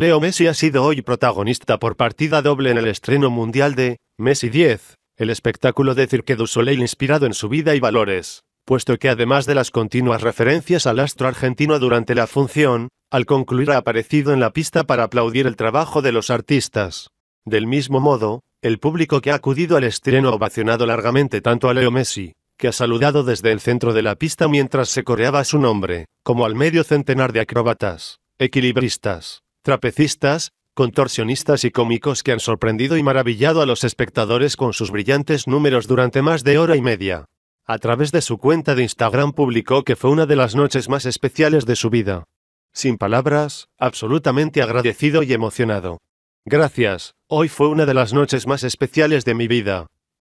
Leo Messi ha sido hoy protagonista por partida doble en el estreno mundial de Messi 10, el espectáculo de Cirque du Soleil inspirado en su vida y valores, puesto que además de las continuas referencias al astro argentino durante la función, al concluir ha aparecido en la pista para aplaudir el trabajo de los artistas. Del mismo modo, el público que ha acudido al estreno ha ovacionado largamente tanto a Leo Messi, que ha saludado desde el centro de la pista mientras se coreaba su nombre, como al medio centenar de acróbatas, equilibristas, trapecistas, contorsionistas y cómicos que han sorprendido y maravillado a los espectadores con sus brillantes números durante más de hora y media. A través de su cuenta de Instagram publicó que fue una de las noches más especiales de su vida. Sin palabras, absolutamente agradecido y emocionado. Gracias, hoy fue una de las noches más especiales de mi vida.